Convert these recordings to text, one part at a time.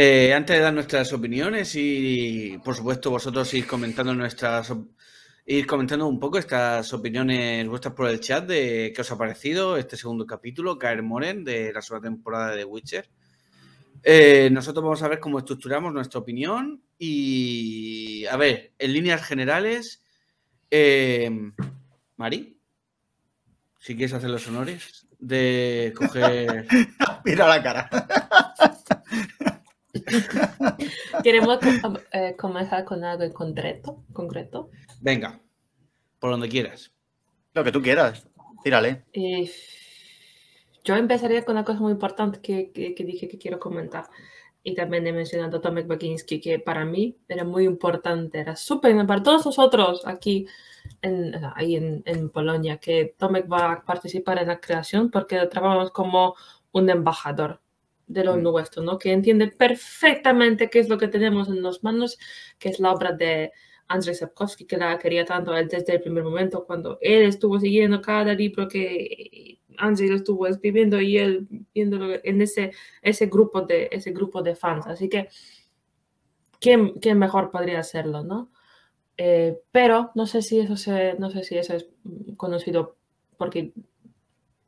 Eh, antes de dar nuestras opiniones y, por supuesto, vosotros ir comentando nuestras, ir comentando un poco estas opiniones vuestras por el chat de qué os ha parecido este segundo capítulo, Caer Moren, de la segunda temporada de Witcher. Eh, nosotros vamos a ver cómo estructuramos nuestra opinión y, a ver, en líneas generales, eh, Mari, si quieres hacer los honores de coger... Mira la cara. ¿Queremos comenzar eh, con algo en concreto? concreto? Venga, por donde quieras. Lo que tú quieras, tírale. Eh, yo empezaría con una cosa muy importante que, dije que quiero comentar. Y también he mencionado a Tomek Baginski, que para mí era muy importante, era súper para todos nosotros aquí ahí en Polonia, que Tomek va a participar en la creación porque trabajamos como un embajador de lo mm. nuestro, ¿no? que entiende perfectamente qué es lo que tenemos en las manos, que es la obra de Andrzej Sapkowski, que la quería tanto desde el primer momento, cuando él estuvo siguiendo cada libro que Andrzej estuvo escribiendo y él viéndolo en ese, ese, grupo, de, ese grupo de fans. Así que, ¿quién, mejor podría hacerlo? ¿no? Eh, pero no sé si eso se, no sé si eso es conocido porque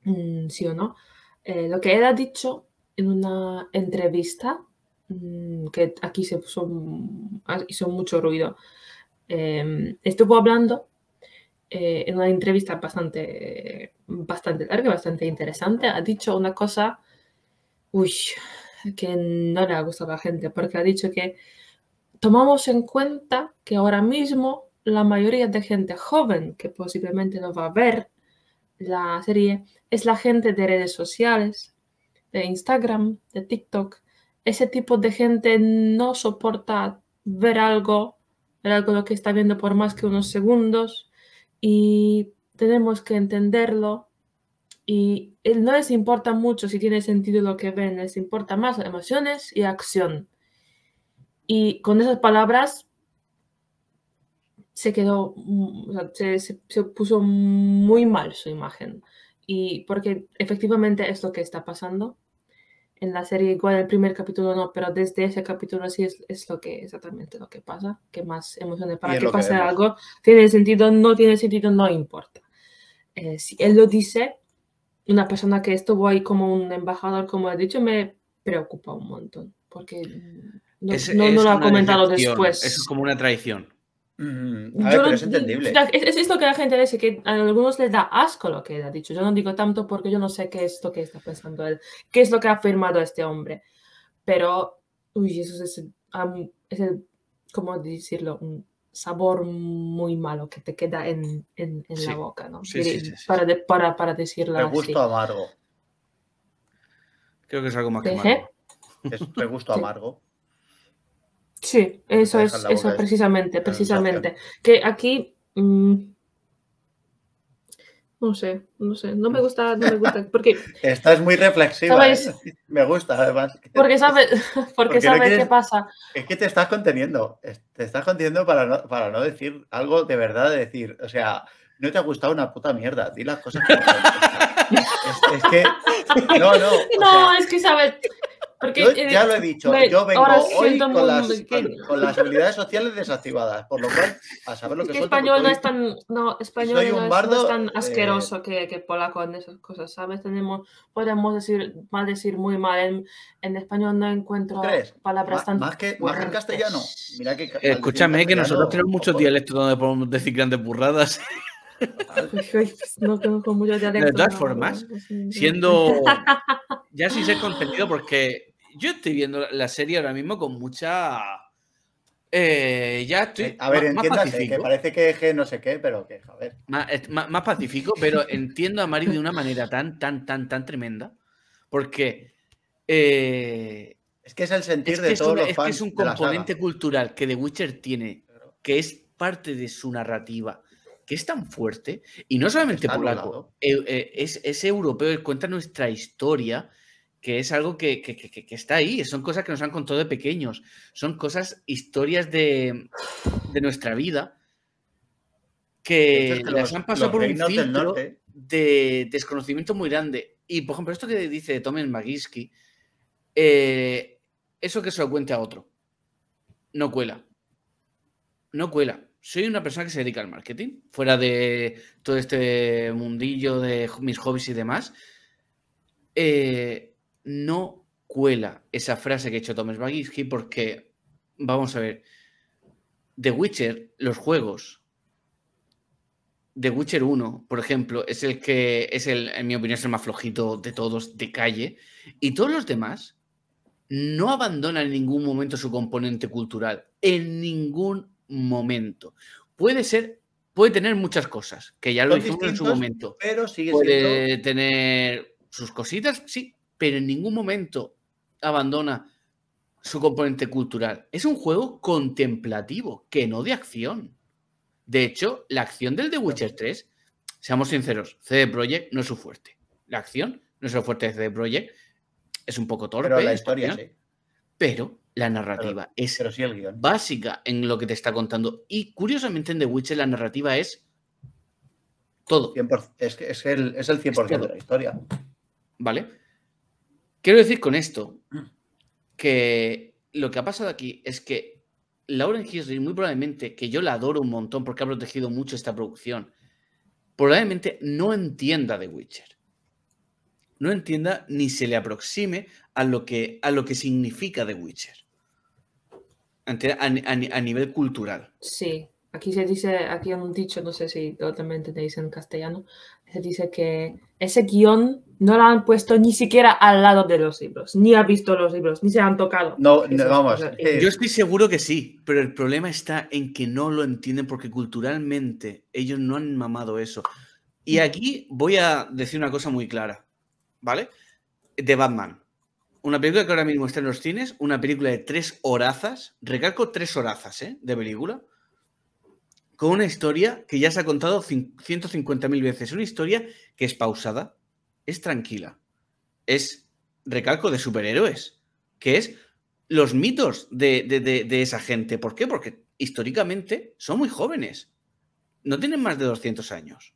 mm, sí o no. Eh, lo que él ha dicho en una entrevista, mm, que aquí se ah, hizo mucho ruido, em, estuvo hablando eh, en una entrevista bastante, bastante larga, bastante interesante, ha dicho una cosa uy, que no le ha gustado a la gente, porque ha dicho que tomamos en cuenta que ahora mismo la mayoría de gente joven que posiblemente no va a ver la serie es la gente de redes sociales, de Instagram, de TikTok, ese tipo de gente no soporta ver algo, ver algo lo que está viendo por más que unos segundos y tenemos que entenderlo y eh, no les importa mucho si tiene sentido lo que ven, les importa más emociones y acción. Y con esas palabras se quedó, mm, se, se puso muy mal su imagen. Y porque efectivamente es lo que está pasando en la serie, igual el primer capítulo no, pero desde ese capítulo sí es, lo que exactamente lo que pasa, que más emociones para que pase algo, tiene sentido, no tiene sentido, no importa. Eh, si él lo dice, una persona que estuvo ahí como un embajador, como he dicho, me preocupa un montón, porque no, lo ha comentado después. Eso es como una traición es entendible. Es, que la gente dice, que a algunos les da asco lo que ha dicho. Yo no digo tanto porque yo no sé qué es lo que está pensando él, qué es lo que ha afirmado este hombre. Pero, uy, eso es, es ¿cómo decirlo? Un sabor muy malo que te queda en, en, la boca, ¿no? Sí, para, para, para, decirlo así gusto amargo. Creo que es algo más que amargo. Es amargo. Sí, eso es, eso precisamente, precisamente. Que aquí... Mm, no sé, no sé, no me gusta, no me gusta, porque... Estás muy reflexiva, ¿eh? me gusta además. Porque sabes, porque, qué pasa. Es que te estás conteniendo, te estás conteniendo para no, para no decir algo de verdad, de decir, o sea, no te ha gustado una puta mierda, di las cosas como es, es, que... No, no. No, es que sabes, porque, eh, ya lo he dicho, yo vengo hoy con las, habilidades sociales desactivadas, por lo cual, a saber lo es que, español no es tan, no, español no, es tan eh, asqueroso que, que, polaco en esas cosas, ¿sabes? Tenemos, podemos decir mal, decir muy mal, en, español no encuentro palabras tan... Más que, en castellano, Escúchame, que nosotros tenemos muchos dialectos donde podemos decir grandes burradas. no conozco muchos dialectos. De todas formas, siendo... Ya sí sé contenido porque yo estoy viendo la serie ahora mismo con mucha. Eh, ya estoy. Eh, a ver, entiéndase, que parece que es no sé qué, pero que, a ver. Más, pacífico, pero entiendo a Mari de una manera tan, tan, tan, tan tremenda. Porque. Eh, es que es el sentir de todos los Es que es un componente cultural que The Witcher tiene, que es parte de su narrativa, que es tan fuerte, y no solamente polaco, es, es europeo, cuenta nuestra historia que es algo que, está ahí, son cosas que nos han contado de pequeños, son cosas, historias de, nuestra vida que, las han pasado por un filtro de desconocimiento muy grande. Y, por ejemplo, esto que dice Tomen Magiski, eh, eso que se lo cuente a otro, no cuela. No cuela. Soy una persona que se dedica al marketing, fuera de todo este mundillo de mis hobbies y demás. Eh, no cuela esa frase que ha hecho Thomas porque, vamos a ver, The Witcher, los juegos, The Witcher 1, por ejemplo, es el que es el, en mi opinión, es el más flojito de todos de calle, y todos los demás no abandonan en ningún momento su componente cultural, en ningún momento. Puede ser, puede tener muchas cosas, que ya lo hizo en su momento. Pero sigue siendo... Puede tener sus cositas, sí, pero en ningún momento abandona su componente cultural. Es un juego contemplativo, que no de acción. De hecho, la acción del The Witcher 3, seamos sinceros, CD Projekt no es su fuerte. La acción no es su fuerte de CD Projekt, es un poco torpe. Pero la historia, sí. Pero la narrativa es básica en lo que te está contando. Y curiosamente en The Witcher la narrativa es todo. es, es, el, es el 100% de la historia. ¿Vale? Quiero decir con esto mm. que lo que ha pasado aquí es que Lauren Hisley, muy probablemente, que yo la adoro un montón porque ha protegido mucho esta producción, probablemente no entienda de Witcher. No entienda ni se le aproxime a lo que, a lo que significa The Witcher. A, nivel cultural. Sí, aquí se dice, aquí un dicho, no sé si totalmente te tenéis en castellano, se dice que ese guión no lo han puesto ni siquiera al lado de los libros, ni ha visto los libros, ni se han tocado. No, vamos. Eh, Yo estoy seguro que sí, pero el problema está en que no lo entienden porque culturalmente ellos no han mamado eso. Y mm. aquí voy a decir una cosa muy clara, ¿vale? De Batman. Una película que ahora mismo está en los cines, una película de tres horazas, recalco tres horazas, ¿eh? De película con una historia que ya se ha contado 150.000 veces, una historia que es pausada, es tranquila, es recalco de superhéroes, que es los mitos de, esa gente. ¿Por qué? Porque históricamente son muy jóvenes, no tienen más de 200 años.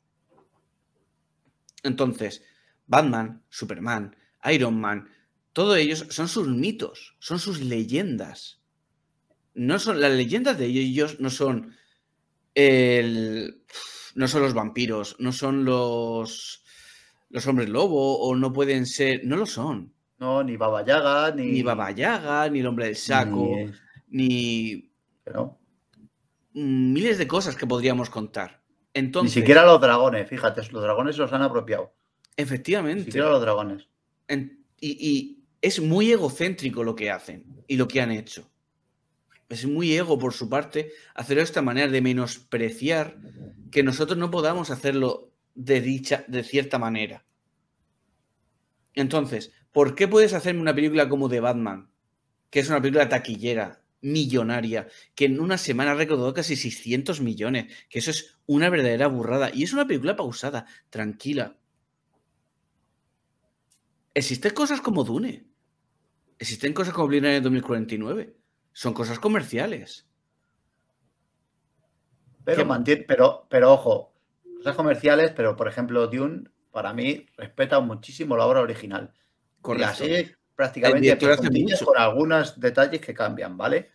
Entonces, Batman, Superman, Iron Man, todos ellos son sus mitos, son sus leyendas. No son, las leyendas de ellos no son no son los vampiros, no son los, los hombres lobo o no pueden ser, no lo son. No, ni Baba Yaga, ni... Ni Baba Yaga, ni el hombre del saco, ni... Miles de cosas que podríamos contar. Entonces... Ni siquiera los dragones, fíjate, los dragones los han apropiado. Efectivamente. Ni siquiera los dragones. y es muy egocéntrico lo que hacen y lo que han hecho es muy ego por su parte hacer de esta manera, de menospreciar que nosotros no podamos hacerlo de dicha, de cierta manera. Entonces, ¿por qué puedes hacerme una película como The Batman? Que es una película taquillera, millonaria, que en una semana ha casi 600 millones, que eso es una verdadera burrada. Y es una película pausada, tranquila. Existen cosas como Dune. Existen cosas como Blade en 2049 son cosas comerciales. Pero, mantiene, pero, pero ojo, cosas comerciales, pero por ejemplo, Dune, para mí, respeta muchísimo la obra original. con La serie prácticamente con algunos detalles que cambian, ¿vale?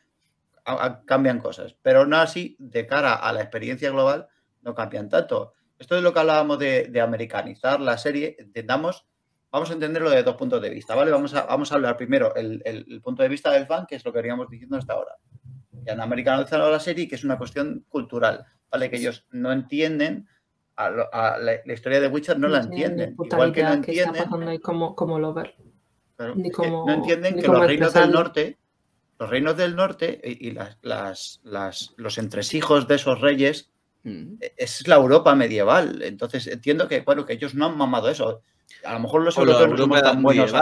cambian cosas, pero no así de cara a la experiencia global, no cambian tanto. Esto es lo que hablábamos de, de americanizar la serie, entendamos vamos a entenderlo de dos puntos de vista, ¿vale? Vamos a, vamos a hablar primero el, el, punto de vista del fan, que es lo que veníamos diciendo hasta ahora. Y han la serie, que es una cuestión cultural, ¿vale? Que ellos no entienden, la, historia de Witcher no, la entienden. Igual que no entienden. cómo como, lo no entienden que los reinos del norte, los reinos del norte y, las, las, las, los entresijos de esos reyes, mm. e, es la Europa medieval. Entonces entiendo que, bueno, que ellos no han mamado eso a lo mejor los europeos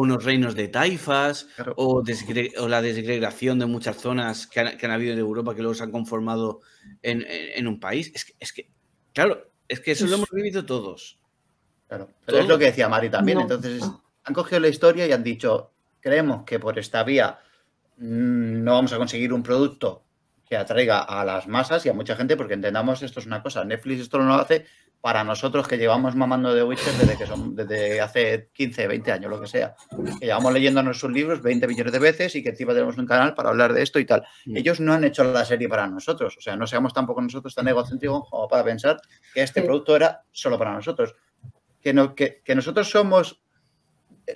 unos reinos de taifas, o, la desgregación de muchas zonas que han, habido en Europa que luego se han conformado en, un país. Es que, claro, es que eso lo hemos vivido todos. pero es lo que decía Mari también. Entonces, han cogido la historia y han dicho: creemos que por esta vía mm, no vamos a conseguir un producto que atraiga a las masas y a mucha gente, porque entendamos esto es una cosa. Netflix esto no lo hace para nosotros que llevamos mamando de Witcher desde, que son, desde hace 15, 20 años, lo que sea, que llevamos leyéndonos sus libros 20 millones de veces y que encima tenemos un canal para hablar de esto y tal. Mm. Ellos no han hecho la serie para nosotros, o sea, no seamos tampoco nosotros tan egocéntricos como para pensar que este producto era solo para nosotros. Que, no, que, nosotros somos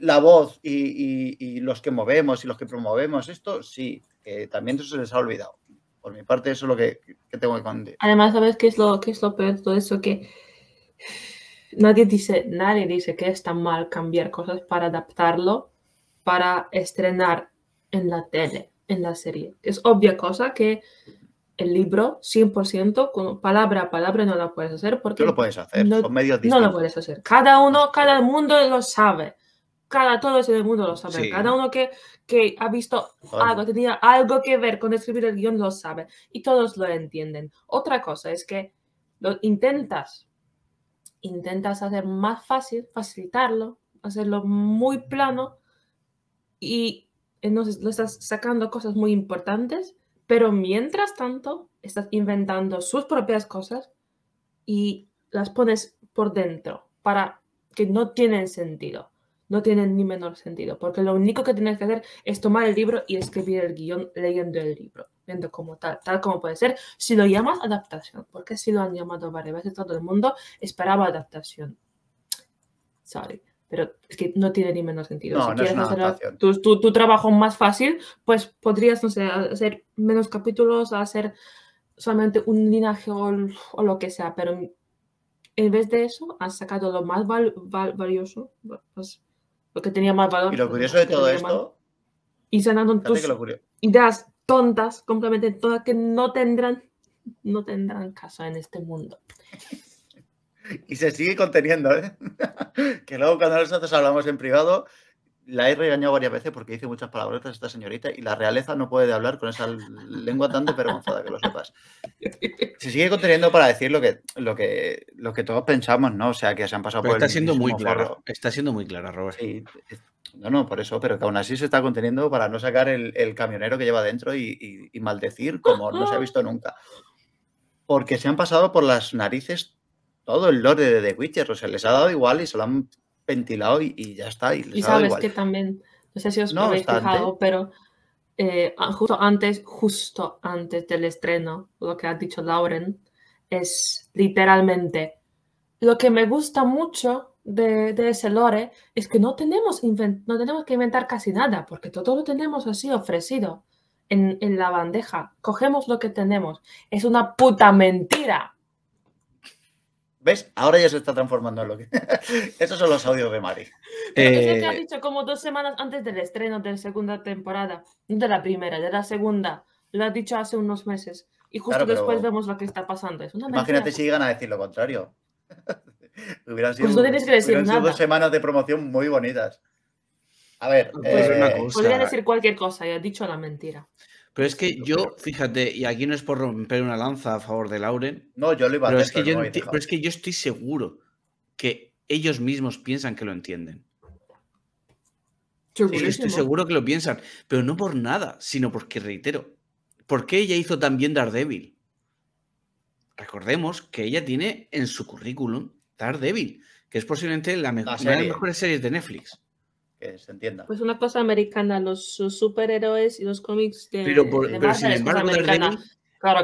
la voz y, los que movemos y los que promovemos esto, sí, que también eso se les ha olvidado. Por mi parte, eso es lo que, tengo que contar. Además, ¿sabes qué es lo, qué es lo peor de todo eso? Que Nadie dice, nadie dice que está mal cambiar cosas para adaptarlo, para estrenar en la tele, en la serie. Es obvia cosa que el libro 100% con palabra a palabra no la puedes hacer porque... No lo puedes hacer, no, medios distintos. No lo puedes hacer. Cada uno, cada mundo lo sabe. Cada, todos en el mundo lo saben. Cada uno que, que ha visto algo, tenía algo que ver con escribir el guión, lo sabe. Y todos lo entienden. Otra cosa es que lo intentas intentas hacer más fácil, facilitarlo, hacerlo muy plano y entonces lo estás sacando cosas muy importantes, pero mientras tanto estás inventando sus propias cosas y las pones por dentro para que no tienen sentido no tiene ni menor sentido, porque lo único que tienes que hacer es tomar el libro y escribir el guión leyendo el libro, viendo como tal, tal como puede ser, si lo llamas adaptación, porque si lo han llamado varias veces todo el mundo esperaba adaptación. Sorry, pero es que no tiene ni menor sentido. tu, tu, trabajo más fácil, pues podrías, no sé, hacer menos capítulos, hacer solamente un linaje o, lo que sea, pero en vez de eso, has sacado lo más valioso, pues, lo tenía más valor. Y lo curioso de todo esto. Y sanando tus ideas tontas, completamente todas que no tendrán, no tendrán casa en este mundo. y se sigue conteniendo, ¿eh? que luego cuando nosotros hablamos en privado, la he regañado varias veces porque dice muchas palabrotas esta señorita y la realeza no puede hablar con esa lengua tan desvergonzada que lo sepas. Se sigue conteniendo para decir lo que, lo que, lo que todos pensamos, ¿no? O sea, que se han pasado por está el siendo muy claro, Está siendo muy claro, Robert. no, no, por eso, pero que aún así se está conteniendo para no sacar el, camionero que lleva dentro y, y maldecir como no se ha visto nunca. Porque se han pasado por las narices todo el lore de The Witcher. O sea, les ha dado igual y se lo han ventilado y, ya está. Y, y sabes que también, no sé si os habéis fijado, pero eh, justo antes, justo antes del estreno, lo que ha dicho Lauren es literalmente lo que me gusta mucho de, ese lore es que no tenemos, no tenemos que inventar casi nada, porque todo lo tenemos así ofrecido en, en la bandeja. Cogemos lo que tenemos. Es una puta mentira. ¿Ves? Ahora ya se está transformando en lo que. Esos son los audios de Mari. Pero Es que has eh, dicho como dos semanas antes del estreno de la segunda temporada. No de la primera, de la segunda. Lo has dicho hace unos meses. Y justo después vemos lo que está pasando. imagínate si llegan a decir lo contrario. hubieran sido, pues no tienes que decir dos semanas de promoción muy bonitas. A ver, pues eh, podría decir cualquier cosa y ha dicho la mentira. Pero es que yo, fíjate, y aquí no es por romper una lanza a favor de Lauren. No, yo lo iba a pero es que pero, yo es que yo estoy seguro que ellos mismos piensan que lo entienden. Estoy seguro que lo piensan, pero no por nada, sino porque, reitero, ¿por qué ella hizo tan bien Daredevil? Recordemos que ella tiene en su currículum Daredevil, que es posiblemente la, mejor, serie una de las mejores series de Netflix que se entienda. Pues una cosa americana, los superhéroes y los cómics de. Pero, pero sin pues embargo,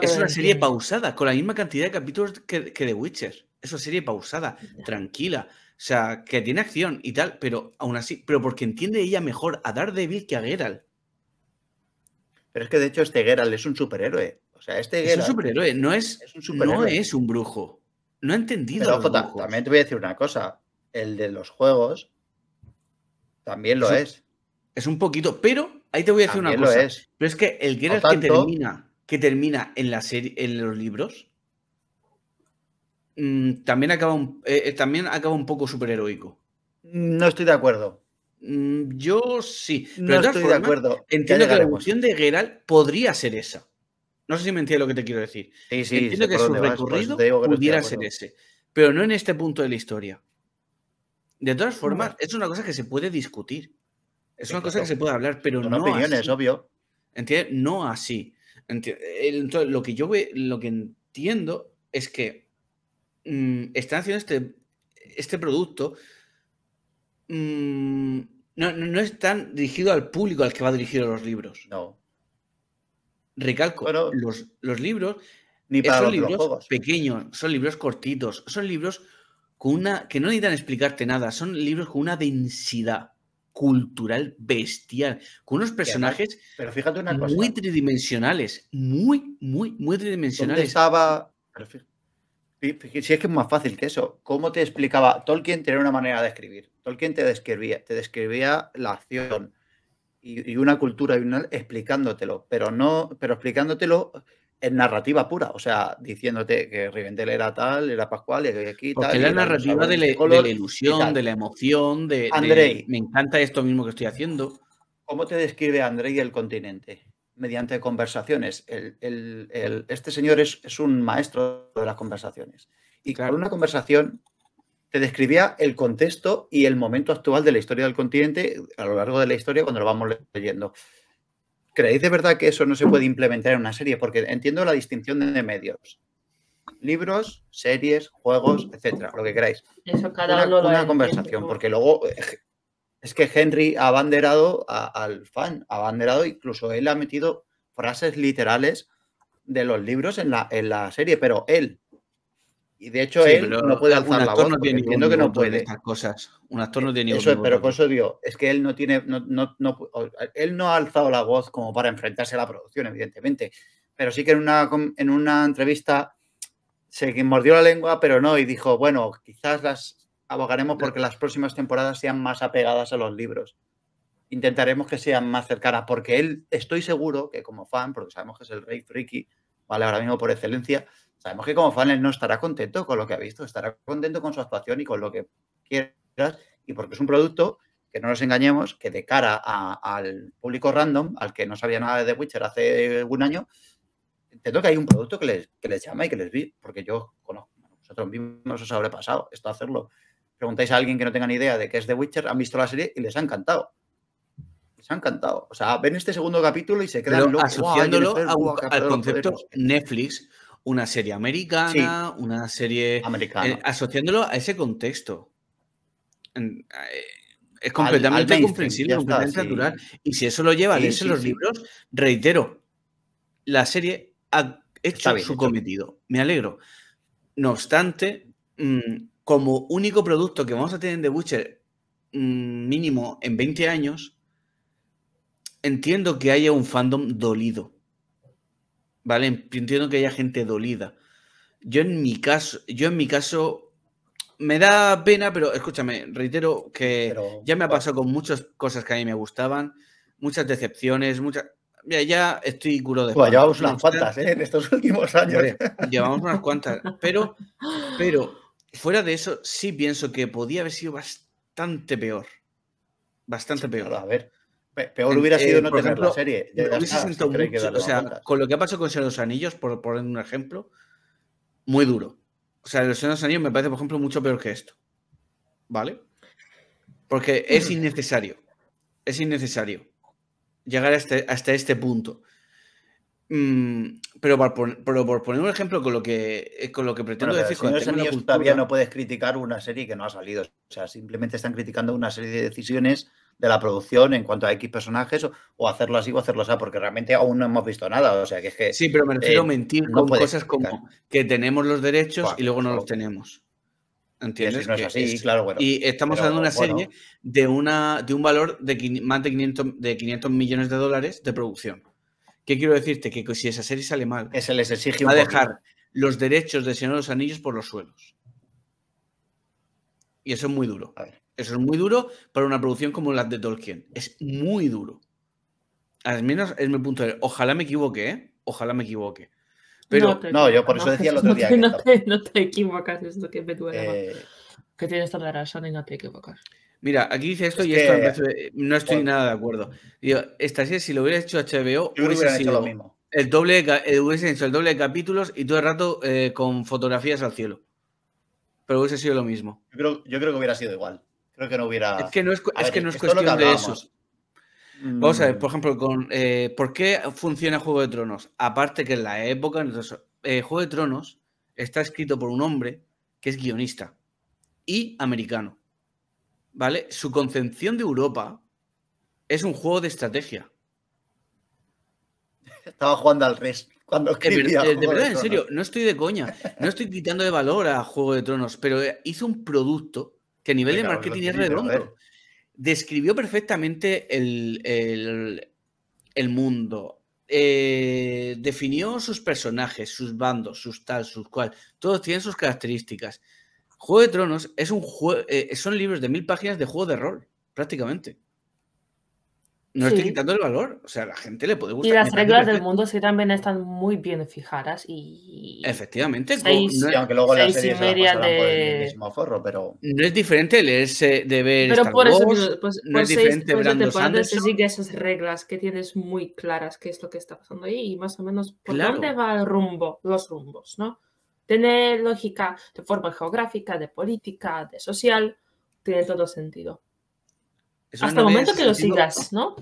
es una serie pausada, con la misma cantidad de capítulos que, que, The Witcher. Es una serie pausada, tranquila. O sea, que tiene acción y tal, pero aún así, pero porque entiende ella mejor a Daredevil que a Geralt. Pero es que de hecho este Geralt es un superhéroe. O sea, este Geralt, es un superhéroe, no es, un brujo. No ha entendido. también te voy a decir una cosa. El de los juegos también lo es. es. un poquito, pero ahí te voy a decir una cosa. Pero es que el Geralt que termina, que termina en la en los libros, mm, también acaba un, eh, eh, también acaba un poco superheroico. No estoy de acuerdo. Mm, yo sí. no estoy de acuerdo. Entiendo que la emoción de Geralt podría ser esa. No sé si me entiendes lo que te quiero decir. entiendo que su pues recorrido pudiera ser ese, pero no en este punto de la historia. De todas formas, es una cosa que se puede discutir. Es una cosa que se puede hablar, pero no. opiniones, obvio. entiende No así. Entonces, lo que yo ve, lo que entiendo es que mm, están haciendo este, este producto. Mm, no, es tan dirigido al público al que va dirigido los libros. No. Recalco, los, los libros ni son libros pequeños, son libros cortitos, son libros una, que no necesitan explicarte nada, son libros con una densidad cultural bestial, con unos personajes pero fíjate muy tridimensionales, muy, muy, muy tridimensionales. estaba... Si es que es más fácil que eso, ¿cómo te explicaba? Tolkien tenía una manera de escribir. Tolkien te describía, te describía la acción y, y una cultura y una, explicándotelo, pero no, pero explicándotelo en narrativa pura, o sea, diciéndote que Rivendell era tal, era Pascual, y aquí tal. Porque la narrativa de, la ilusión, de la emoción, de, Andrei, me encanta esto mismo que estoy haciendo. ¿Cómo te describe Andrei el continente? Mediante conversaciones. este señor es, un maestro de las conversaciones. Y claro. una conversación te describía el contexto y el momento actual de la historia del continente a lo largo de la historia cuando lo vamos leyendo. ¿Creéis de verdad que eso no se puede implementar en una serie? Porque entiendo la distinción de medios. Libros, series, juegos, etcétera, lo que queráis. Eso cada una, uno una conversación, porque luego eh, es que Henry ha abanderado al fan, ha abanderado, incluso él ha metido frases literales de los libros en la, en la serie, pero él, y de hecho, él no puede alzar la voz. No tiene entiendo que no puede. Estas cosas. Un actor no tiene eso, Pero por eso digo, es que él no tiene. No, no, él no ha alzado la voz como para enfrentarse a la producción, evidentemente. Pero sí que en una, en una entrevista se mordió la lengua, pero no, y dijo, bueno, quizás las abogaremos porque las próximas temporadas sean más apegadas a los libros. Intentaremos que sean más cercanas, porque él, estoy seguro que como fan, porque sabemos que es el rey friki, vale, ahora mismo por excelencia, Sabemos que como fan él no estará contento con lo que ha visto, estará contento con su actuación y con lo que quieras, y porque es un producto que no nos engañemos, que de cara al público random, al que no sabía nada de Witcher hace un año, entiendo que hay un producto que les, llama y que les vi, porque yo conozco, nosotros mismos os habré pasado esto hacerlo. Preguntáis a alguien que no tenga ni idea de qué es The Witcher, han visto la serie y les ha encantado. Les ha encantado. O sea, ven este segundo capítulo y se quedan locos. al concepto Netflix, una serie americana, una serie eh, asociándolo a ese contexto. Eh, es completamente comprensible, completamente natural. Y si eso lo lleva a leerse los libros, reitero, la serie ha hecho su cometido. Me alegro. No obstante, mm, como único producto que vamos a tener de Witcher mm, mínimo en 20 años, entiendo que haya un fandom dolido. ¿vale? Entiendo que haya gente dolida. Yo en mi caso, yo en mi caso, me da pena, pero escúchame, reitero que ya me ha pasado con muchas cosas que a mí me gustaban, muchas decepciones, muchas... ya estoy culo de... Bueno, llevamos unas cuantas, ¿eh? En estos últimos años. llevamos unas cuantas, pero, pero fuera de eso, sí pienso que podía haber sido bastante peor. Bastante peor. a ver, Peor hubiera sido eh, no tener la serie. o sea, con lo que ha pasado con Señor de los Anillos, por poner un ejemplo, muy duro. O sea, Señor de los Anillos me parece, por ejemplo, mucho peor que esto. ¿Vale? Porque es innecesario. Es innecesario llegar este, hasta, este punto. Mm, pero, por, poner un ejemplo con lo que, eh, con lo que pretendo decir, todavía no puedes criticar una serie que no ha salido. O sea, simplemente están criticando una serie de decisiones de la producción en cuanto a X personajes o, hacerlo así o hacerlo así, porque realmente aún no hemos visto nada. O sea, que es que. Sí, pero me refiero a eh, mentir con cosas como que tenemos los derechos y luego no los tenemos. ¿Entiendes? y estamos hablando de una serie de, una, de un valor de más de 500, de millones de dólares de producción. ¿Qué quiero decirte? Que si esa serie sale mal, se les va a dejar los derechos de Señor de los Anillos por los suelos. Y eso es muy duro. A ver. Eso es muy duro para una producción como la de Tolkien. Es muy duro. Al menos es mi punto de vista. Ojalá me equivoque, ¿eh? Ojalá me equivoque. Pero, no, yo por eso decía el otro día. No, te, no, te, equivocas, es que me duele. Eh... Que tienes toda la razón y no te equivocas. Mira, aquí dice esto y esto no estoy nada de acuerdo. Digo, esta serie, si lo hubiera hecho HBO, hubiese sido lo mismo. El doble de, eh, hubiese hecho el doble de capítulos y todo el rato eh, con fotografías al cielo. Pero hubiese sido lo mismo. Yo creo, yo creo que hubiera sido igual creo que no hubiera. Es que no es, cuestión de eso. Vamos a ver, mm. por ejemplo, con, eh, ¿por qué funciona Juego de Tronos? Aparte que en la época, eh, Juego de Tronos está escrito por un hombre que es guionista y americano. ¿Vale? Su concepción de Europa es un juego de estrategia. Estaba jugando al Res cuando escribía. Eh, de, verdad, en serio, no estoy de coña. No estoy quitando de valor a Juego de Tronos, pero hizo un producto que a nivel de marketing es redondo. Describió perfectamente el, mundo. Eh, definió sus personajes, sus bandos, sus tal, sus cual. Todos tienen sus características. Juego de Tronos es un eh, son libros de mil páginas de juego de rol, prácticamente no estoy quitando el valor. O sea, a la gente le puede gustar. Y las reglas del mundo sí también están muy bien fijadas y. Efectivamente. aunque luego la serie de... por el mismo forro, pero. No es diferente leerse de ver. Pero por eso, pues, no es diferente por Brando Se sigue esas reglas que tienes muy claras qué es lo que está pasando ahí y más o menos por dónde va el rumbo, los rumbos, ¿no? Tener lógica de forma geográfica, de política, de social, tiene todo sentido. Hasta el momento que lo sigas, ¿no?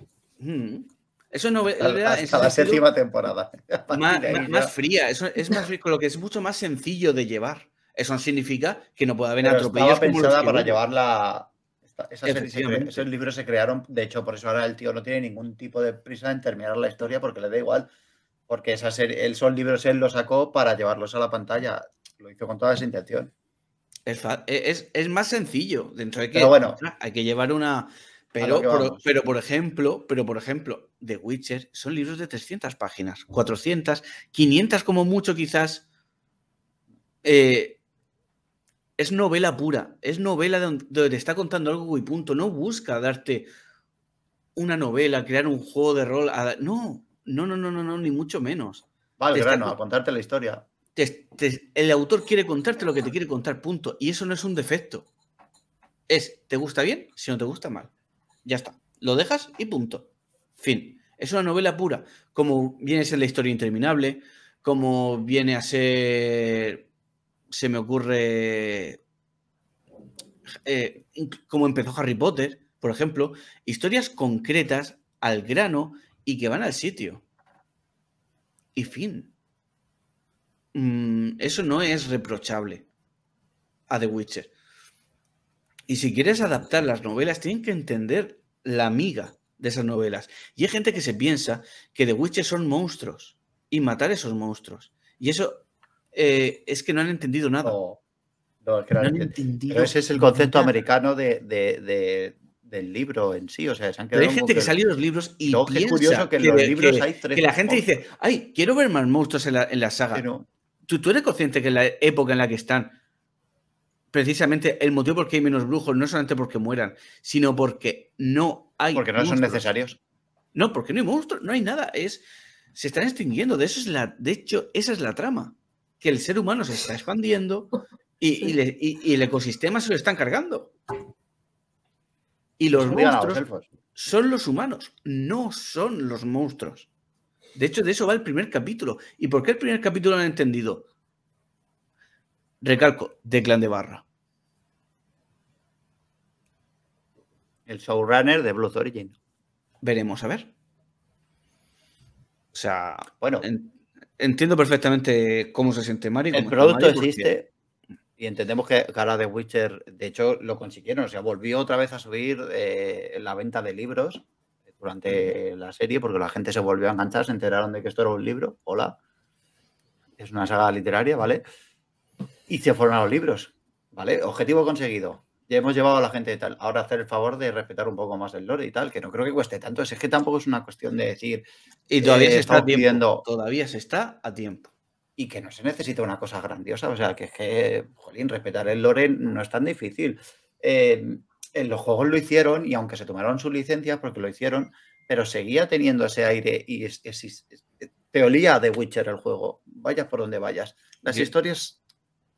Eso no Hasta la séptima temporada. Más, más, fría, eso es más rico, lo que es mucho más sencillo de llevar. Eso significa que no pueda haber atropellos. pensada para llevarla. esos libros se crearon, de hecho, por eso ahora el tío no tiene ningún tipo de prisa en terminar la historia porque le da igual. Porque esa serie, son libros él los sacó para llevarlos a la pantalla. Lo hizo con toda esa intención. E, es, más sencillo. Dentro de que bueno, hay que llevar una, pero, pero, por ejemplo, pero por ejemplo, The Witcher son libros de 300 páginas, 400, 500 como mucho quizás. Eh, es novela pura, es novela donde, te está contando algo y punto. No busca darte una novela, crear un juego de rol. no, no, no, no, no, ni mucho menos. Vale, bueno, grano, a contarte la historia. el autor quiere contarte lo que te quiere contar, punto. Y eso no es un defecto. Es, ¿te gusta bien? Si no te gusta mal. Ya está. Lo dejas y punto. Fin. Es una novela pura. Como viene a ser la historia interminable, como viene a ser. Se me ocurre. Eh, como empezó Harry Potter, por ejemplo. Historias concretas, al grano y que van al sitio. Y fin. Mm, eso no es reprochable a The Witcher. Y si quieres adaptar las novelas, tienen que entender la miga de esas novelas. Y hay gente que se piensa que The Witcher son monstruos y matar esos monstruos. Y eso eh, es que no han entendido nada. No, es han entendido. ese es el concepto americano del libro en sí. O sea, han quedado Pero hay gente que sale de los libros y piensa que, los libros hay tres que la gente dice, ay, quiero ver más monstruos en la, saga. Pero... ¿Tú, ¿Tú, eres consciente que en la época en la que están precisamente el motivo por qué hay menos brujos no es solamente porque mueran, sino porque no hay. Porque no son necesarios. No, porque no hay monstruos, no hay nada. Es, se están extinguiendo. De, eso es la, de hecho, esa es la trama. Que el ser humano se está expandiendo y, el ecosistema se lo están cargando. Y los monstruos son los humanos, no son los monstruos. De hecho, de eso va el primer capítulo. ¿Y por qué el primer capítulo lo han entendido? Recalco, de clan de barra. El showrunner de Blood Origin. Veremos, a ver. O sea, bueno, entiendo perfectamente cómo se siente Mario. El producto existe y entendemos que Cara de Witcher, de hecho, lo consiguieron. O sea, volvió otra vez a subir eh, la venta de libros durante mm. la serie porque la gente se volvió a enganchar, se enteraron de que esto era un libro. Hola. Es una saga literaria, ¿vale? Y se fueron a los libros, ¿vale? Objetivo conseguido ya hemos llevado a la gente de tal. Ahora hacer el favor de respetar un poco más el lore y tal, que no creo que cueste tanto. Es que tampoco es una cuestión de decir. Y todavía se eh, está Todavía se está a tiempo. Y que no se necesita una cosa grandiosa. O sea, que es que, jolín, respetar el lore no es tan difícil. Eh, en los juegos lo hicieron y aunque se tomaron sus licencias porque lo hicieron, pero seguía teniendo ese aire y te olía de Witcher el juego. Vayas por donde vayas. Las historias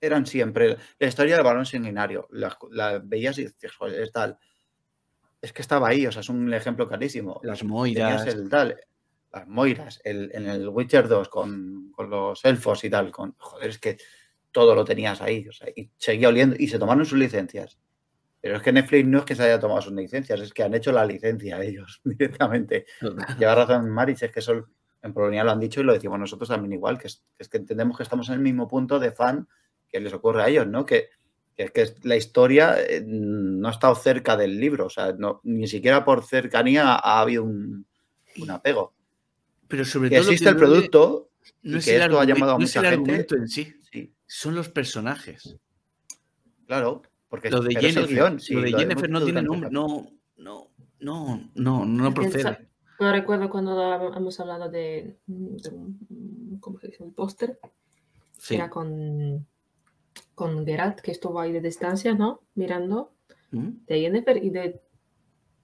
eran siempre la historia del balón sanguinario. La, la, veías y dices, joder, es tal. Es que estaba ahí, o sea, es un ejemplo clarísimo. Las moiras. el tal, las moiras, el, en el Witcher 2 con, con, los elfos y tal. Con, joder, es que todo lo tenías ahí. O sea, y seguía oliendo. Y se tomaron sus licencias. Pero es que Netflix no es que se haya tomado sus licencias, es que han hecho la licencia ellos directamente. Lleva razón Marich. es que eso en Polonia lo han dicho y lo decimos nosotros también igual, que es, que entendemos que estamos en el mismo punto de fan que les ocurre a ellos, ¿no? Que, que es que la historia eh, no ha estado cerca del libro, o sea, ni siquiera por cercanía ha habido un, apego. Pero sobre todo existe el producto no es que el esto ha llamado a no mucha es el argumento en sí, son los personajes. Claro, porque lo de Jennifer, lo de Jennifer no tiene nombre, no, no, no, no, no procede. No recuerdo cuando hemos hablado de, un, ¿cómo se dice? un póster. Sí. Era con con Geralt, que estuvo ahí de distancia, ¿no? Mirando. Mm. De Yennefer y de,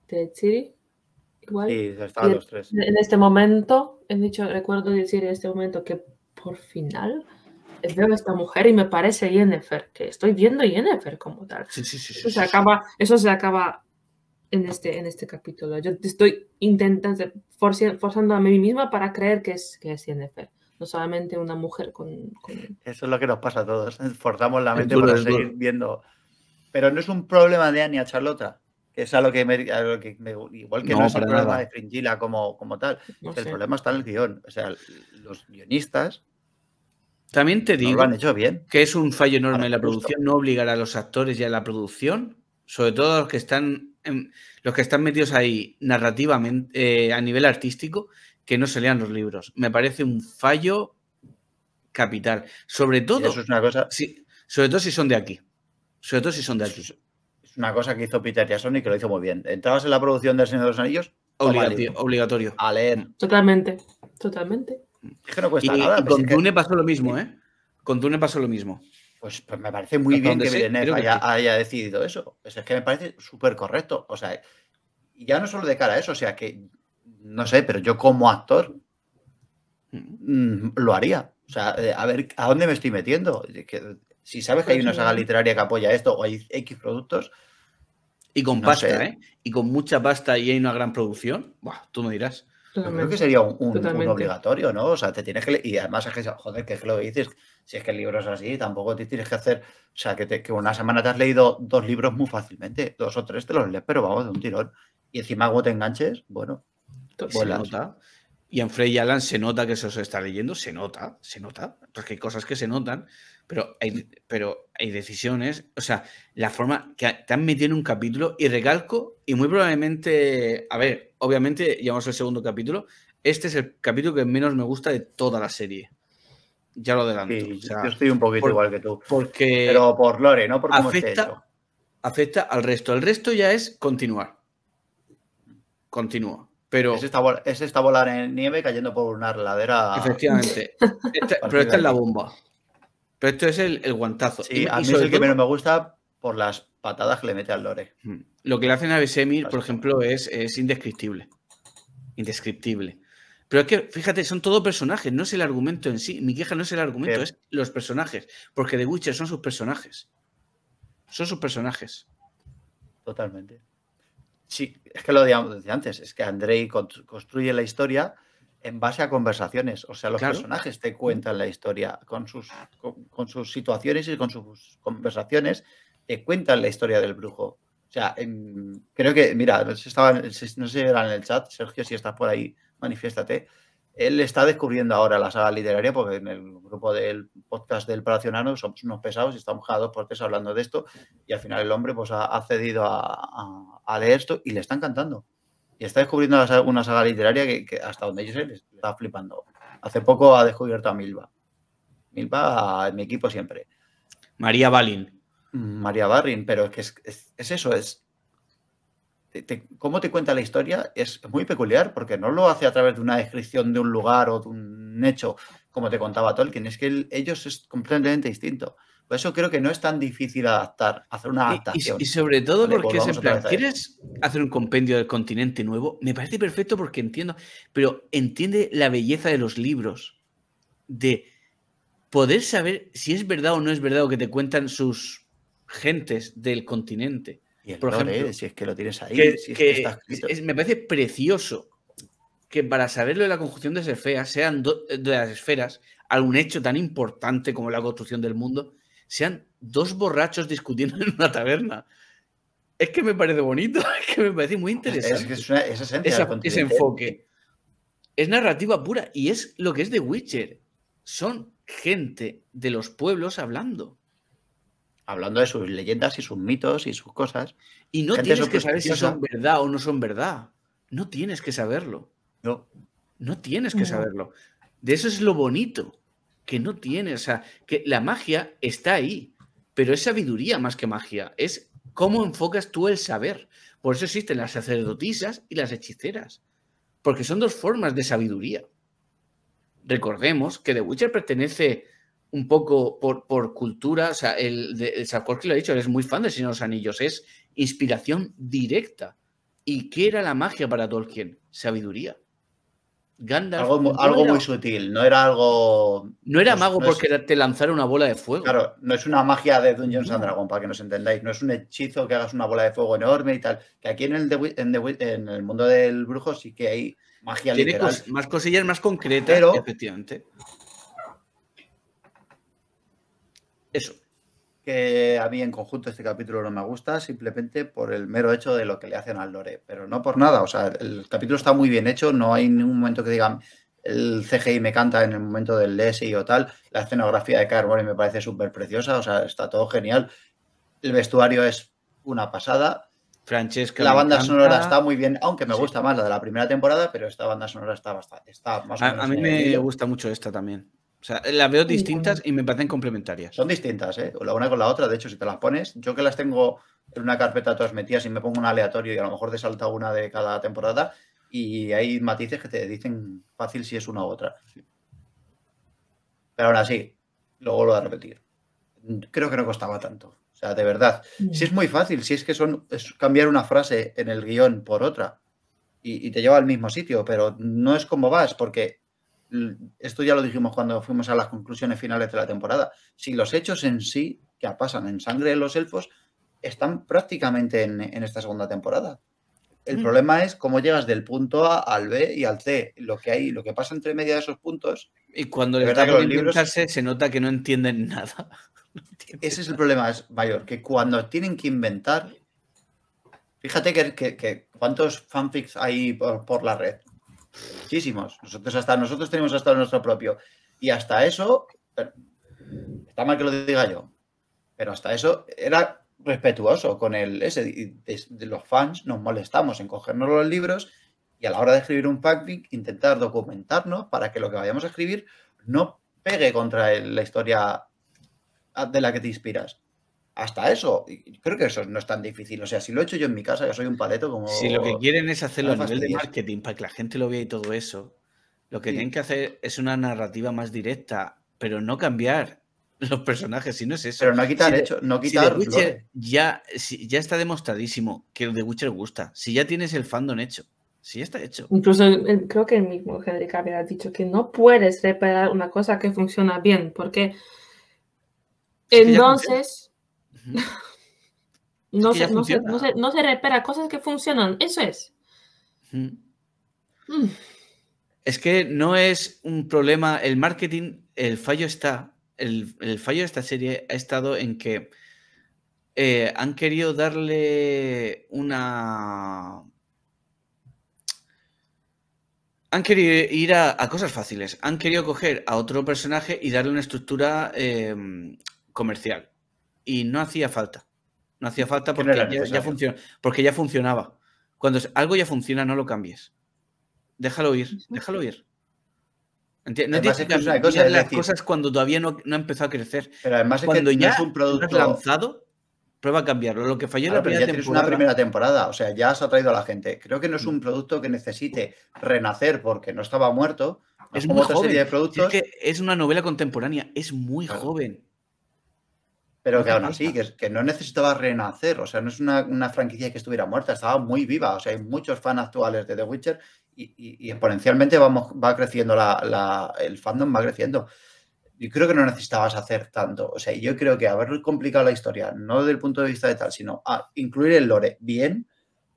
de Ciri. Igual. y los tres. En este momento, he dicho, recuerdo decir en este momento que por final veo a esta mujer y me parece Yennefer. que estoy viendo Yennefer como tal. eso, se acaba, eso se acaba en este, en este capítulo. Yo estoy intentando, forzando a mí misma para creer que es, que es Jennifer no solamente una mujer con, Eso es lo que nos pasa a todos, forzamos la mente para seguir viendo. Pero no es un problema de Ania que es algo que me, igual que no, es un problema de Fringila como, como tal, el problema está en el guión, o sea, los guionistas también te digo hecho bien. que es un fallo enorme en la producción no obligar a los actores y a la producción, sobre todo los que están los que están metidos ahí narrativamente eh, a nivel artístico, que no se lean los libros. Me parece un fallo capital. Sobre todo. es una cosa. Si, sobre todo si son de aquí. Sobre todo si son de aquí. Es una cosa que hizo Peter Jackson y que lo hizo muy bien. Entrabas en la producción del Señor de los Anillos. Obligatorio, A leer. Totalmente. Totalmente. Es que con Dune pasó lo mismo, ¿eh? Con Dune pasó lo mismo. Pues, pues me parece muy bien que Villeneuve haya, decidido eso. es que me parece súper correcto. O sea, ya no solo de cara a eso, o sea, que no sé, pero yo como actor mm. Mm, lo haría. O sea, eh, a ver, ¿a dónde me estoy metiendo? si sabes que hay pues una saga literaria que apoya esto o hay X productos. Y con pasta, ¿eh? Y con mucha pasta y hay una gran producción. Buah, tú me dirás. Creo que sería un, obligatorio, ¿no? O sea, te tienes que. Y además es que, joder, que es lo que dices, si es que el libro es así, tampoco te tienes que hacer. O sea, que, que, una semana te has leído dos libros muy fácilmente, dos o tres te los lees, pero vamos, de un tirón. Y encima, como te enganches, bueno. Se nota. Y en Frey y Alan se nota que eso se está leyendo, se nota, se nota, porque hay cosas que se notan, pero hay, pero hay decisiones, o sea, la forma que te han metido en un capítulo y recalco, y muy probablemente, a ver, obviamente llevamos al segundo capítulo, este es el capítulo que menos me gusta de toda la serie. Ya lo adelanto. yo estoy un poquito igual que tú. Porque pero por Lore, ¿no? Por afecta, afecta al resto. El resto ya es continuar. Continúa. Pero... Es, esta, es esta en nieve cayendo por una ladera. Efectivamente. pero esta es la bomba. Pero esto es el, guantazo. y, a mí es el que menos me gusta por las patadas que le mete al lore. Mm. Lo que le hacen a Besemir, por ejemplo, es, indescriptible. Indescriptible. Pero es que, fíjate, son todos personajes, no es el argumento en sí. Mi queja no es el argumento, es los personajes. Porque The Witcher son sus personajes. Son sus personajes. Totalmente sí, es que lo decíamos antes, es que Andrei construye la historia en base a conversaciones. O sea, los personajes te cuentan la historia con sus, con, sus situaciones y con sus conversaciones, te cuentan la historia del brujo. O sea, creo que, mira, no sé, si no sé si era en el chat, Sergio, si estás por ahí, manifiéstate. Él está descubriendo ahora la saga literaria porque en el grupo del podcast del Palacionano somos unos pesados y estamos cada por tres hablando de esto y al final el hombre pues ha, accedido cedido a, leer esto y le está encantando. Y está descubriendo una saga, literaria que, hasta donde yo sé le está flipando. Hace poco ha descubierto a Milva. Milva en mi equipo siempre. María Balin. María Barrin, pero es que es eso, es, cómo te cuenta la historia es muy peculiar porque no lo hace a través de una descripción de un lugar o de un hecho, como te contaba Tolkien, es que ellos es completamente distinto. Por eso creo que no es tan difícil adaptar, hacer una adaptación. Y, sobre todo porque es en plan, ¿quieres hacer un compendio del continente nuevo? Me parece perfecto porque entiendo, pero entiende la belleza de los libros, de poder saber si es verdad o no es verdad lo que te cuentan sus gentes del continente por ejemplo, si es que lo tienes ahí, me parece precioso que para saberlo de la conjunción de esferas sean de las esferas a un hecho tan importante como la construcción del mundo, sean dos borrachos discutiendo en una taberna. Es que me parece bonito, es que me parece muy interesante. ese enfoque. Es narrativa pura y es lo que es de Witcher. Son gente de los pueblos hablando hablando de sus leyendas y sus mitos y sus cosas. Y no tienes que saber si son verdad o no son verdad. No tienes que saberlo. No. No tienes que saberlo. De eso es lo bonito, que no tienes. O sea, que la magia está ahí, pero es sabiduría más que magia. Es cómo enfocas tú el saber. Por eso existen las sacerdotisas y las hechiceras, porque son dos formas de sabiduría. Recordemos que The Witcher pertenece un poco por, por cultura, o sea, el, Sarkozy lo ha dicho, es muy fan de Señor los Anillos, es inspiración directa. ¿Y qué era la magia para Tolkien? Sabiduría. Gandalf. Algo, algo muy sutil, no era algo. No era mago porque te lanzara una bola de fuego. Claro, no es una magia de Dungeons and Dragons, para que nos entendáis. No es un hechizo que hagas una bola de fuego enorme y tal. Que aquí en el, en, el mundo del brujo sí que hay magia Tiene literal. más cosillas más concretas, pero, efectivamente. eso, que a mí en conjunto este capítulo no me gusta, simplemente por el mero hecho de lo que le hacen al lore, pero no por nada, o sea, el capítulo está muy bien hecho, no hay ningún momento que digan el CGI me canta en el momento del Lesi o tal, la escenografía de Carboni me parece súper preciosa, o sea, está todo genial, el vestuario es una pasada. Francesca. La banda sonora está muy bien, aunque me gusta más la de la primera temporada, pero esta banda sonora está bastante. Está a mí me gusta mucho esta también. O sea, las veo distintas y me parecen complementarias. Son distintas, ¿eh? La una con la otra. De hecho, si te las pones, yo que las tengo en una carpeta todas metidas y me pongo un aleatorio y a lo mejor te salta una de cada temporada y hay matices que te dicen fácil si es una u otra. Pero aún así, lo vuelvo a repetir. Creo que no costaba tanto. O sea, de verdad. Si es muy fácil, si es que son es cambiar una frase en el guión por otra y te lleva al mismo sitio, pero no es como vas, porque esto ya lo dijimos cuando fuimos a las conclusiones finales de la temporada, si los hechos en sí que pasan en sangre de los elfos están prácticamente en, esta segunda temporada. El mm. problema es cómo llegas del punto A al B y al C, lo que hay, lo que pasa entre medio de esos puntos. Y cuando le por inventarse, se nota que no entienden nada. ese es el problema mayor, que cuando tienen que inventar, fíjate que, cuántos fanfics hay por, por la red, Muchísimos. Nosotros hasta nosotros tenemos hasta nuestro propio. Y hasta eso, está mal que lo diga yo, pero hasta eso era respetuoso con el ese. De, los fans nos molestamos en cogernos los libros y a la hora de escribir un packing intentar documentarnos para que lo que vayamos a escribir no pegue contra la historia de la que te inspiras hasta eso. Creo que eso no es tan difícil. O sea, si lo he hecho yo en mi casa, que soy un paleto como. Si lo que quieren es hacerlo a nivel de marketing para que la gente lo vea y todo eso, lo que tienen que hacer es una narrativa más directa, pero no cambiar los personajes, si no es eso. Pero no quitar el hecho, no ya, ya está demostradísimo que el de Witcher gusta. Si ya tienes el fandom hecho. Sí, está hecho. Incluso creo que el mismo Henry Cavill ha dicho que no puedes reparar una cosa que funciona bien, porque entonces no, se, no, repara, cosas que funcionan, eso es. Mm. Es que no es un problema, el marketing, el fallo está, el, fallo de esta serie ha estado en que eh, han querido darle una... Han querido ir a, cosas fáciles, han querido coger a otro personaje y darle una estructura em, comercial y no hacía falta. No hacía falta porque ya, porque ya funcionaba. Cuando algo ya funciona, no lo cambies. Déjalo ir, déjalo ir. no que las cosas cuando todavía no, no, ha empezado a crecer. Pero además cuando que ya es un producto lanzado, prueba a cambiarlo. Lo que falló en la primera temporada. una primera temporada, o sea, ya has atraído a la gente. Creo que no es un mm. producto que necesite renacer porque no estaba muerto. es, serie de productos. Es, una novela contemporánea, es muy joven. Pero que aún así, que, que, no necesitaba renacer, o sea, no es una, una, franquicia que estuviera muerta, estaba muy viva, o sea, hay muchos fans actuales de The Witcher y, y, exponencialmente vamos, va creciendo, la, la, el fandom va creciendo. Yo creo que no necesitabas hacer tanto, o sea, yo creo que haber complicado la historia, no desde el punto de vista de tal, sino incluir el lore bien,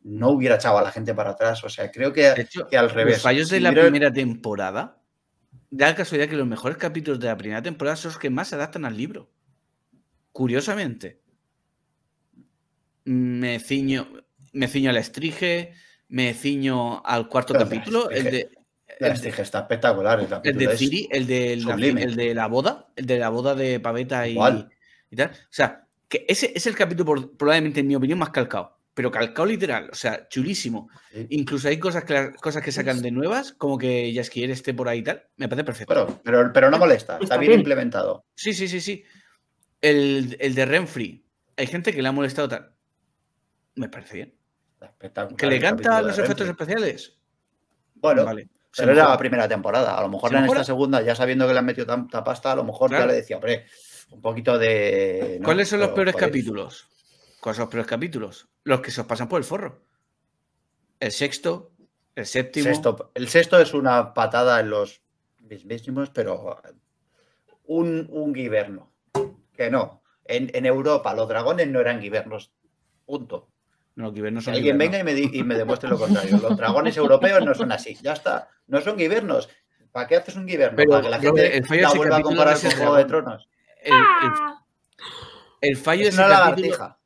no hubiera echado a la gente para atrás, o sea, creo que, que al revés. Los fallos de la primera temporada, da la casualidad que los mejores capítulos de la primera temporada son los que más se adaptan al libro. Curiosamente, me ciño, me ciño al estrige, me ciño al cuarto capítulo, el de... La estrige está espectacular. El, el de Ciri, el de, la, boda, el de la boda de Paveta y, tal. O sea, que ese es el capítulo, probablemente, en mi opinión, más calcado pero calcado literal, o sea, chulísimo. Incluso hay cosas que, cosas que sacan de nuevas, como que Jaskier esté por ahí y tal. Me parece perfecto. Pero, pero, no molesta, pues está, bien, implementado. Sí, sí, sí, sí. El, de Renfri hay gente que le ha molestado tal. Me parece bien. ¿Que le canta los efectos especiales? Bueno, vale. pero era la primera temporada. A lo mejor en esta segunda, ya sabiendo que le han metido tanta pasta, a lo mejor ya le decía, hombre, un poquito de. ¿Cuáles son los peores capítulos? ¿Cuáles son los peores capítulos? Los que se os pasan por el forro. El sexto, el séptimo. El sexto es una patada en los mismísimos, pero un, un que no. En, en Europa los dragones no eran gibernos Punto. No, alguien venga y me, y me, demuestre lo contrario. Los dragones europeos no son así. Ya está. No son gibernos ¿Para qué haces un giberno Para que la gente el la vuelva a comparar con Juego de Tronos. El, fallo es de ese una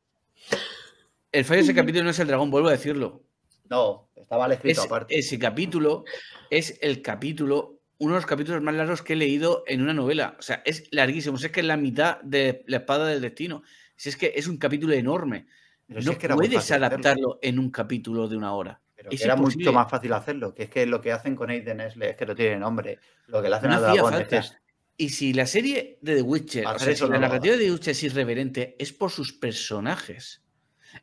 El fallo de ese capítulo no es el dragón, vuelvo a decirlo. No, Estaba mal escrito aparte. Ese capítulo es el capítulo uno de los capítulos más largos que he leído en una novela. O sea, es larguísimo. es que es la mitad de la espada del destino. Si es que es un capítulo enorme. no que puedes adaptarlo en un capítulo de una hora. Pero será mucho más fácil hacerlo, que es que lo que hacen con Aiden es, que no tiene nombre. Lo que le hacen a es Y si la serie de The Witcher, o sea, si la narrativa de The Witcher es irreverente, es por sus personajes.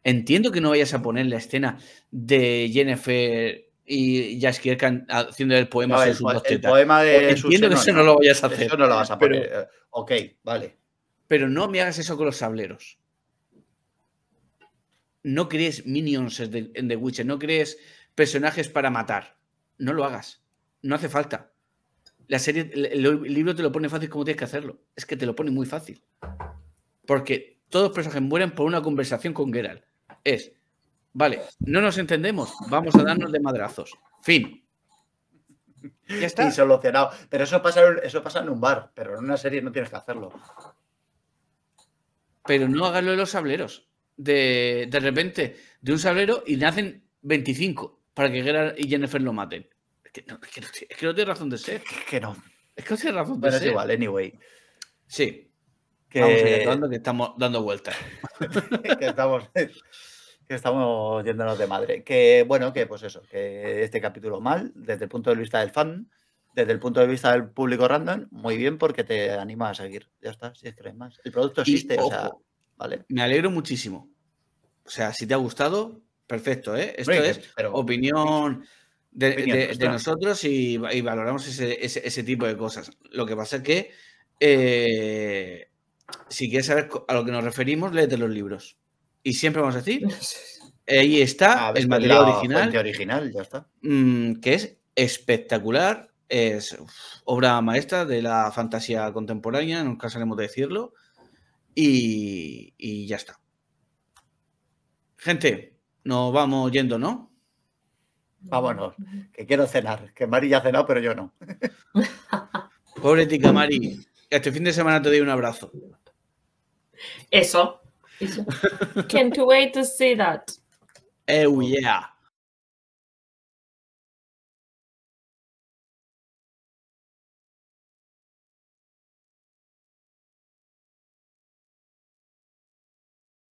Entiendo que no vayas a poner la escena de Jennifer y que haciendo el poema el, el poema de Entiendo que eso no, lo vayas a hacer. no lo vas a poner. Eh, ok, vale. Pero no me hagas eso con los sableros. No crees minions en The Witcher, no crees personajes para matar. No lo hagas. No hace falta. La serie, el, libro te lo pone fácil como tienes que hacerlo. Es que te lo pone muy fácil. Porque todos los personajes mueren por una conversación con Geralt. Es, Vale, no nos entendemos, vamos a darnos de madrazos. Fin. está. solucionado. Pero eso pasa, eso pasa en un bar, pero en una serie no tienes que hacerlo. Pero no lo de los sableros. De, repente, de un sablero y nacen 25 para que Gerard y Jennifer lo maten. Es que no, tiene razón de ser. Es que no. Es que no tiene razón de ser. Pero igual, anyway. Sí. Que... Vamos a ir que estamos dando vueltas. que estamos que estamos yéndonos de madre. Que bueno, que pues eso, que este capítulo mal, desde el punto de vista del fan, desde el punto de vista del público random, muy bien porque te anima a seguir. Ya está, si es que más. El producto existe, o sea, ¿vale? Me alegro muchísimo. O sea, si te ha gustado, perfecto, ¿eh? Esto es opinión. De, nosotros y, valoramos ese, ese, tipo de cosas. Lo que pasa es que eh, si quieres saber a lo que nos referimos, léete los libros y siempre vamos a decir, ahí está ah, el material original. ya está. Mm, que es espectacular, es obra maestra de la fantasía contemporánea, nos casaremos de decirlo, y, y ya está. Gente, nos vamos yendo, ¿no? Vámonos, ah, que quiero cenar, que Mari ya ha cenado, pero yo no. Pobre tica Mari, este fin de semana te doy un abrazo. Eso. Can't wait to see that. Oh yeah.